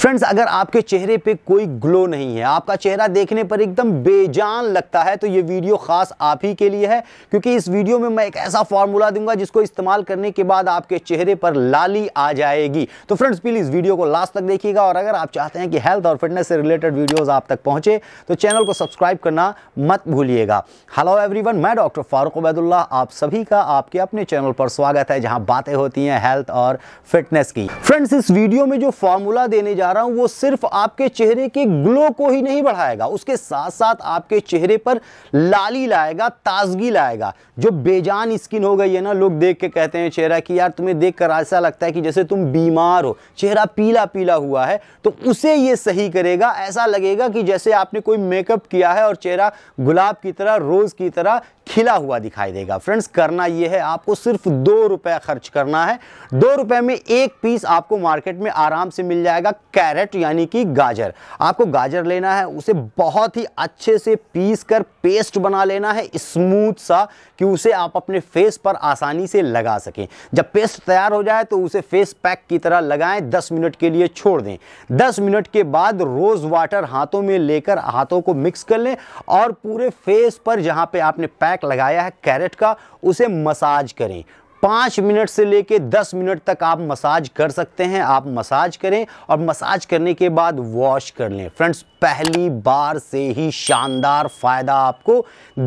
friends अगर आपके चेहरे पे कोई ग्लो नहीं है आपका चेहरा देखने पर एकदम बेजान लगता है तो ये वीडियो खास आप ही के लिए है क्योंकि इस वीडियो में मैं एक ऐसा फार्मूला दूंगा जिसको इस्तेमाल करने के बाद आपके चेहरे पर लाली आ जाएगी तो फ्रेंड्स प्लीज़ वीडियो को लास्ट तक देखिएगा और अगर आप चाहते हैं कि हेल्थ और फिटनेस से रिलेटेड वीडियोज़ आप तक पहुँचे तो चैनल को सब्सक्राइब करना मत भूलिएगा हेलो एवरीवन मैं डॉक्टर फारूक उबैदुल्ला आप सभी का आपके अपने चैनल पर स्वागत है जहाँ बातें होती हैं हेल्थ और फिटनेस की फ्रेंड्स इस वीडियो में जो फार्मूला देने जा बता रहा हूं वो सिर्फ आपके चेहरे के ग्लो को ही नहीं बढ़ाएगा उसके साथ साथ आपके चेहरे पर लाली लाएगा ताजगी लाएगा जो बेजान स्किन हो गई है ना लोग देख के कहते हैं चेहरा कि यार तुम्हें देख कर ऐसा लगता है कि जैसे तुम बीमार हो चेहरा पीला पीला हुआ है तो उसे ये सही करेगा ऐसा लगेगा कि जैसे आपने कोई मेकअप किया है और चेहरा गुलाब की तरह रोज़ की तरह खिला हुआ दिखाई देगा फ्रेंड्स करना यह है आपको सिर्फ दो रुपये खर्च करना है दो रुपए में एक पीस आपको मार्केट में आराम से मिल जाएगा कैरेट यानी कि गाजर आपको गाजर लेना है उसे बहुत ही अच्छे से पीस कर पेस्ट बना लेना है स्मूथ सा कि उसे आप अपने फेस पर आसानी से लगा सकें जब पेस्ट तैयार हो जाए तो उसे फेस पैक की तरह लगाएं 10 मिनट के लिए छोड़ दें 10 मिनट के बाद रोज़ वाटर हाथों में लेकर हाथों को मिक्स कर लें और पूरे फेस पर जहाँ पर आपने पैक लगाया है कैरेट का उसे मसाज करें पाँच मिनट से लेके दस मिनट तक आप मसाज कर सकते हैं आप मसाज करें और मसाज करने के बाद वॉश कर लें फ्रेंड्स पहली बार से ही शानदार फ़ायदा आपको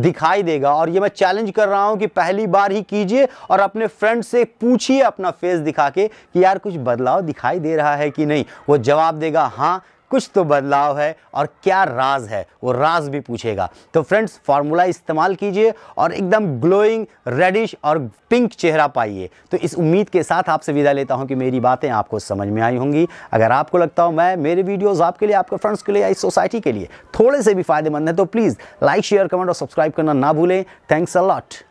दिखाई देगा और ये मैं चैलेंज कर रहा हूँ कि पहली बार ही कीजिए और अपने फ्रेंड से पूछिए अपना फेस दिखा के कि यार कुछ बदलाव दिखाई दे रहा है कि नहीं वो जवाब देगा हाँ कुछ तो बदलाव है और क्या राज है वो राज भी पूछेगा तो फ्रेंड्स फार्मूला इस्तेमाल कीजिए और एकदम ग्लोइंग रेडिश और पिंक चेहरा पाइए तो इस उम्मीद के साथ आपसे विदा लेता हूँ कि मेरी बातें आपको समझ में आई होंगी अगर आपको लगता हो मैं मेरे वीडियोज़ आपके लिए आपके फ्रेंड्स के लिए या इस सोसाइटी के लिए थोड़े से भी फायदेमंद है तो प्लीज़ लाइक शेयर कमेंट और सब्सक्राइब करना ना भूलें थैंक्स अ लॉट